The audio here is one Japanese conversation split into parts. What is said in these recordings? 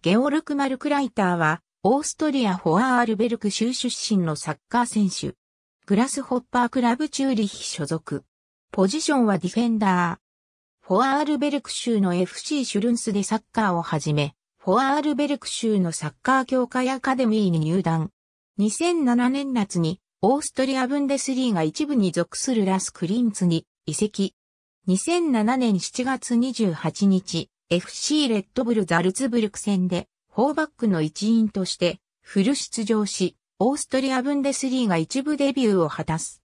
ゲオルク・マルクライターは、オーストリア・フォアールベルク州出身のサッカー選手。グラスホッパークラブチューリヒ所属。ポジションはディフェンダー。フォアールベルク州の FC シュルンスでサッカーを始め、フォアールベルク州のサッカー協会アカデミーに入団。2007年夏にオーストリアブンデスリーが一部に属するラス・クリンツに移籍。2007年7月28日、FC レッドブルザルツブルク戦で、4ーバックの一員として、フル出場し、オーストリアブンデスリーが一部デビューを果たす。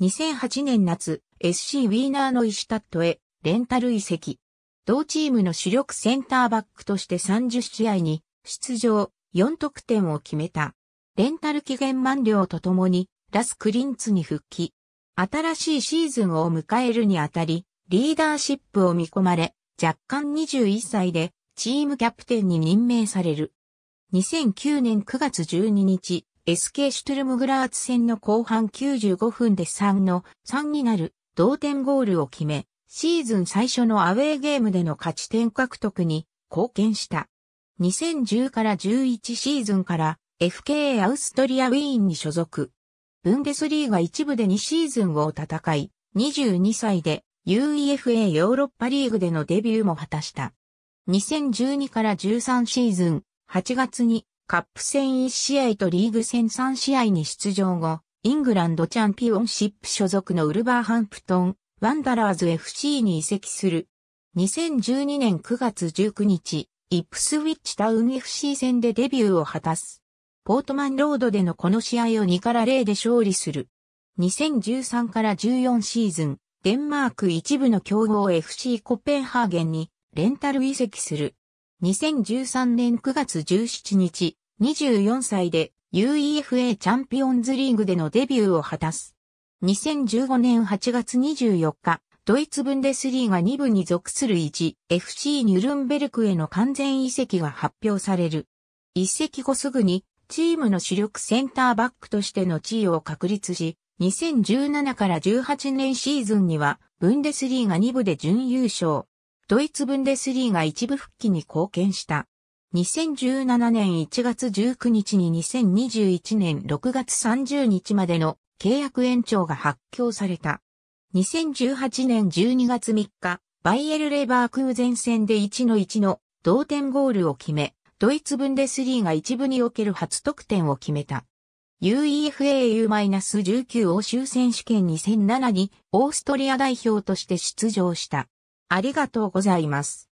2008年夏、SC ウィーナーのイシュタットへ、レンタル移籍。同チームの主力センターバックとして30試合に、出場、4得点を決めた。レンタル期限満了とともに、ラス・クリンツに復帰。新しいシーズンを迎えるにあたり、リーダーシップを見込まれ、若干21歳でチームキャプテンに任命される。2009年9月12日、SK シュトゥルムグラーツ戦の後半95分で3の3になる同点ゴールを決め、シーズン最初のアウェーゲームでの勝ち点獲得に貢献した。2010から11シーズンから FK アウストリアウィーンに所属。ブンデスリーガ一部で2シーズンを戦い、22歳で UEFA ヨーロッパリーグでのデビューも果たした。2012から13シーズン、8月にカップ戦1試合とリーグ戦3試合に出場後、イングランドチャンピオンシップ所属のウルバーハンプトン、ワンダラーズ FC に移籍する。2012年9月19日、イップスウィッチタウン FC 戦でデビューを果たす。ポートマンロードでのこの試合を2から0で勝利する。2013から14シーズン、デンマーク一部の強豪 FC コペンハーゲンにレンタル移籍する。2013年9月17日、24歳で UEFA チャンピオンズリーグでのデビューを果たす。2015年8月24日、ドイツブンデスリーが2部に属する1 FC ニュルンベルクへの完全移籍が発表される。移籍後すぐにチームの主力センターバックとしての地位を確立し、2017から18年シーズンには、ブンデスリーが2部で準優勝。ドイツブンデスリーが1部復帰に貢献した。2017年1月19日に2021年6月30日までの契約延長が発表された。2018年12月3日、バイエル・レバー空前戦で1の1の同点ゴールを決め、ドイツブンデスリーが1部における初得点を決めた。UEFA-19 u 欧州選手権2007にオーストリア代表として出場した。ありがとうございます。